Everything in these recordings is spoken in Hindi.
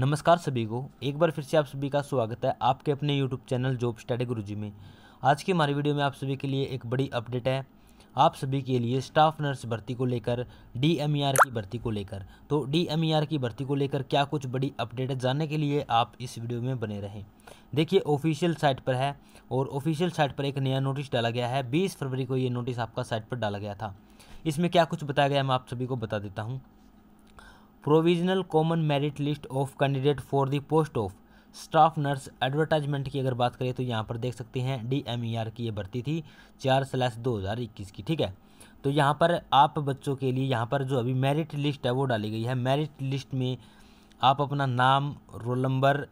नमस्कार सभी को एक बार फिर से आप सभी का स्वागत है आपके अपने यूट्यूब चैनल जॉब स्टडी गुरु में आज की हमारी वीडियो में आप सभी के लिए एक बड़ी अपडेट है आप सभी के लिए स्टाफ नर्स भर्ती को लेकर डीएमईआर e की भर्ती को लेकर तो डीएमईआर e की भर्ती को लेकर क्या कुछ बड़ी अपडेट है जानने के लिए आप इस वीडियो में बने रहें देखिए ऑफिशियल साइट पर है और ऑफिशियल साइट पर एक नया नोटिस डाला गया है बीस फरवरी को ये नोटिस आपका साइट पर डाला गया था इसमें क्या कुछ बताया गया मैं आप सभी को बता देता हूँ provisional common merit list of candidate for the post of staff nurse advertisement की अगर बात करें तो यहाँ पर देख सकते हैं डी एम ई आर की ये भर्ती थी चार स्लैस दो हज़ार इक्कीस की ठीक है तो यहाँ पर आप बच्चों के लिए यहाँ पर जो अभी मेरिट लिस्ट है वो डाली गई है मेरिट लिस्ट में आप अपना नाम रोल नंबर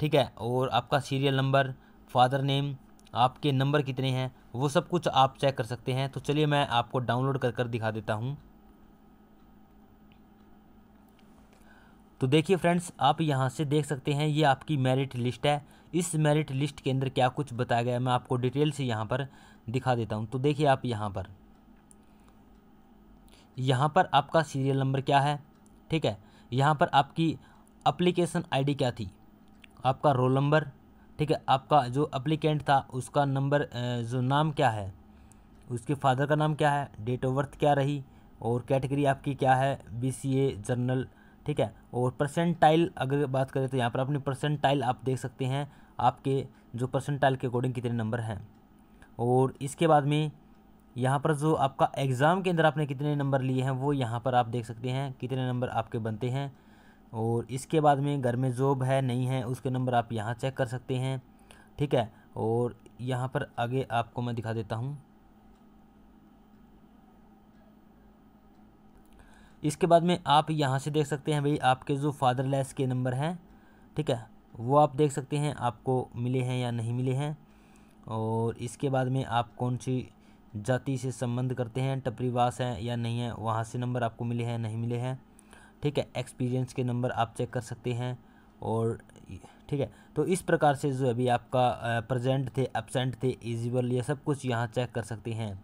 ठीक है और आपका सीरियल नंबर फादर नेम आपके नंबर कितने हैं वो सब कुछ आप चेक कर सकते हैं तो चलिए मैं आपको डाउनलोड कर कर दिखा देता हूँ तो देखिए फ्रेंड्स आप यहाँ से देख सकते हैं ये आपकी मेरिट लिस्ट है इस मेरिट लिस्ट के अंदर क्या कुछ बताया गया है मैं आपको डिटेल से यहाँ पर दिखा देता हूँ तो देखिए आप यहाँ पर यहाँ पर आपका सीरियल नंबर क्या है ठीक है यहाँ पर आपकी अप्लीकेशन आईडी क्या थी आपका रोल नंबर ठीक है आपका जो अप्लीकेंट था उसका नंबर जो नाम क्या है उसके फादर का नाम क्या है डेट ऑफ बर्थ क्या रही और कैटेगरी आपकी क्या है बी सी ए जर्नल ठीक है और परसेंटाइल अगर बात करें तो यहाँ पर अपनी परसेंटाइल आप देख सकते हैं आपके जो परसेंटाइल के अकॉर्डिंग कितने नंबर हैं और इसके बाद में यहाँ पर जो आपका एग्ज़ाम के अंदर आपने कितने नंबर लिए हैं वो यहाँ पर आप देख सकते हैं कितने नंबर आपके बनते हैं और इसके बाद में घर में जॉब है नहीं है उसके नंबर आप यहाँ चेक कर सकते हैं ठीक है और यहाँ पर आगे आपको मैं दिखा देता हूँ इसके बाद में आप यहाँ से देख सकते हैं भाई आपके जो फादरलेस के नंबर हैं ठीक है वो आप देख सकते हैं आपको मिले हैं या नहीं मिले हैं और इसके बाद में आप कौन सी जाति से संबंध करते हैं टपरीवास हैं या नहीं है वहाँ से नंबर आपको मिले हैं नहीं मिले हैं ठीक है एक्सपीरियंस के नंबर आप चेक कर सकते हैं और ठीक है तो इस प्रकार से जो अभी आपका प्रेजेंट थे एबसेंट थे इजिबल ये सब कुछ यहाँ चेक कर सकते हैं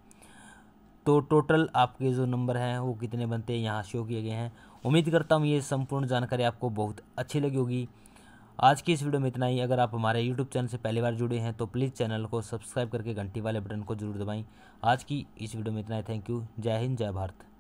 तो टोटल आपके जो नंबर हैं वो कितने बनते हैं यहाँ शो किए गए हैं उम्मीद करता हूँ ये संपूर्ण जानकारी आपको बहुत अच्छी लगी होगी आज की इस वीडियो में इतना ही अगर आप हमारे यूट्यूब चैनल से पहली बार जुड़े हैं तो प्लीज़ चैनल को सब्सक्राइब करके घंटी वाले बटन को जरूर दबाएं आज की इस वीडियो में इतना ही थैंक यू जय हिंद जय भारत